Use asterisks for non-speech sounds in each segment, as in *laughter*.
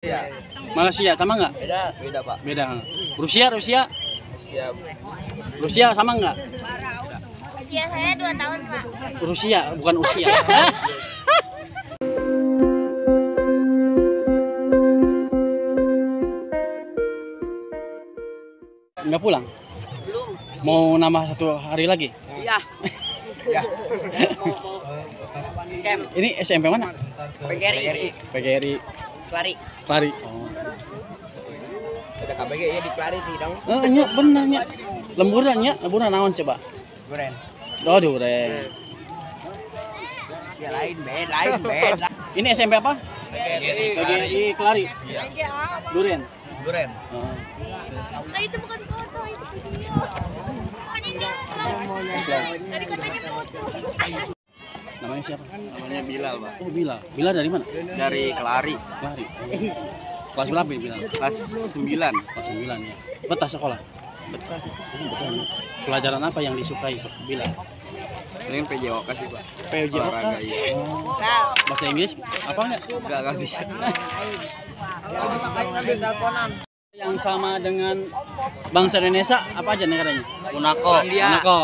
Ya Malaysia sama nggak? Beda, beda pak. Beda. Rusia, Rusia. Rusia. Rusia sama nggak? Rusia saya dua tahun pak. Rusia bukan usia. Enggak *laughs* pulang? Belum. Mau nambah satu hari lagi? Iya. ya. Ini SMP mana? PGRI. PGRI. Kelari. Kelari. Oh. Udah KBG ya di Kelari di dong. Eh, nyok benar nyok. Lemburan nyok, lemburan naon coba? Duren. Oh, duren. Ya lain bed, lain bed. Ini SMP apa? PGRI Kelari. Iya. Duren. Duren. Oh. Nah, itu bukan foto, itu video. Tadi katanya foto namanya siapa namanya Bilal pak oh Bilal Bilal dari mana dari Kelari Kelari oh. kelas berapa ya Bilal kelas 9 kelas 9 ya betah sekolah betah oh, betul ya. pelajaran apa yang disukai Bilal Selain PJOK sih pak PJOK Olahraga, iya. oh. bahasa Inggris apa enggak enggak enggak bisa yang sama dengan bangsa Indonesia apa aja negaranya? Unako. Unako.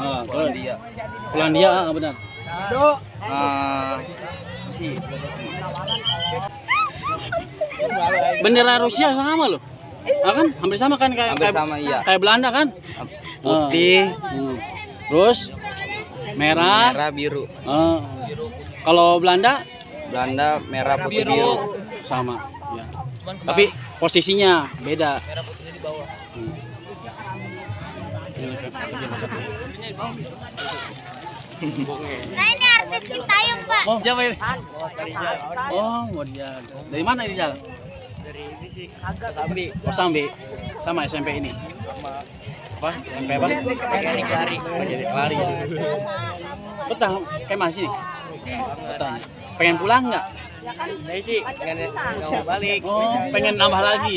Oh, Polandia. Polandia, ah, benar bendera Rusia sama loh iya. ah, kan hampir sama kan kayak hampir sama, iya. kayak Belanda kan ah. putih hmm. terus merah merah biru uh, kalau Belanda Belanda merah putih biru, biru. sama ya. tapi posisinya beda merah putih di bawah hmm. Kan, kan. Nah ini artis Sintayong Pak. Oh siapa ini? Oh Dari mana ini jalan Dari ini sih. Sambi. Oh Sambi. Sama SMP ini. apa? SMP apa? Mekanik lari. jadi lari. Betah kayak masih nih. Betah. Pengen pulang nggak? Saya sih pengen mau balik. Oh, pengen nambah lagi.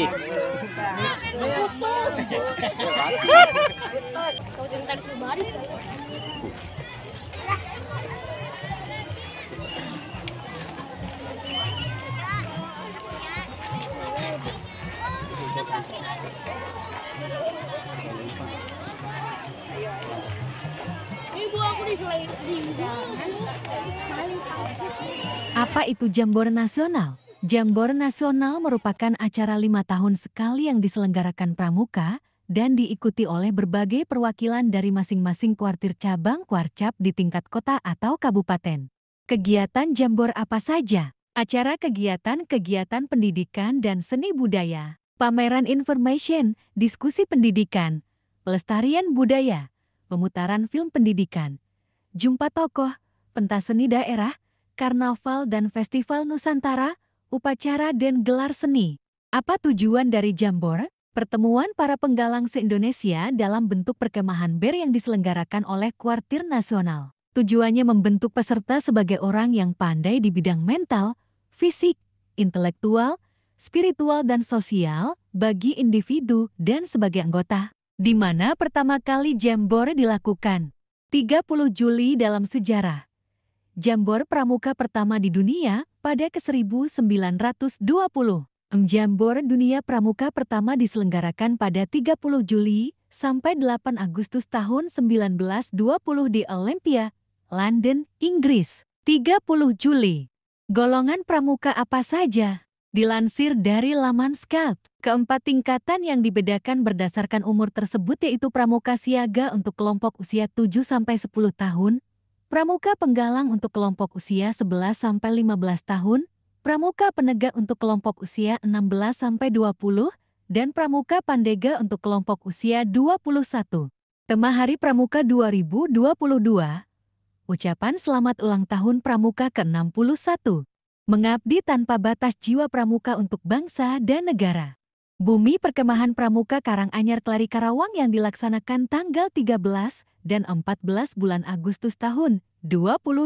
Kau tentang sumaris. Apa itu Jambor Nasional? Jambor Nasional merupakan acara lima tahun sekali yang diselenggarakan Pramuka dan diikuti oleh berbagai perwakilan dari masing-masing kuartir cabang kuarcap di tingkat kota atau kabupaten. Kegiatan Jambor apa saja? Acara kegiatan-kegiatan pendidikan dan seni budaya, pameran information, diskusi pendidikan, pelestarian budaya, pemutaran film pendidikan, jumpa tokoh, pentas seni daerah, karnaval dan festival Nusantara, upacara dan gelar seni. Apa tujuan dari Jambor? Pertemuan para penggalang se-Indonesia dalam bentuk perkemahan BER yang diselenggarakan oleh Kuartir Nasional. Tujuannya membentuk peserta sebagai orang yang pandai di bidang mental, fisik, intelektual, spiritual dan sosial bagi individu dan sebagai anggota. Di mana pertama kali Jambore dilakukan? 30 Juli dalam sejarah. Jambor pramuka pertama di dunia pada ke 1920. Jambor dunia pramuka pertama diselenggarakan pada 30 Juli sampai 8 Agustus tahun 1920 di Olympia, London, Inggris. 30 Juli. Golongan pramuka apa saja? Dilansir dari laman Scout, keempat tingkatan yang dibedakan berdasarkan umur tersebut yaitu pramuka siaga untuk kelompok usia 7-10 tahun, pramuka penggalang untuk kelompok usia 11-15 tahun, pramuka penegak untuk kelompok usia 16-20, dan pramuka pandega untuk kelompok usia 21. Tema Hari Pramuka 2022, ucapan selamat ulang tahun pramuka ke-61. Mengabdi tanpa batas jiwa pramuka untuk bangsa dan negara. Bumi Perkemahan Pramuka Karanganyar Klari Karawang yang dilaksanakan tanggal 13 dan 14 bulan Agustus tahun 2022.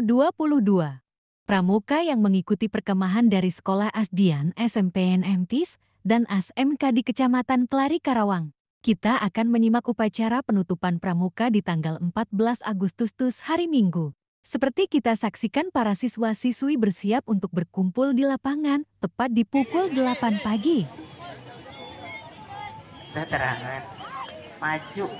Pramuka yang mengikuti perkemahan dari Sekolah Asdian SMPN MTIS dan ASMK di Kecamatan Klari Karawang. Kita akan menyimak upacara penutupan pramuka di tanggal 14 Agustus hari Minggu. Seperti kita saksikan para siswa-siswi bersiap untuk berkumpul di lapangan tepat di pukul 8 pagi. Terangan maju.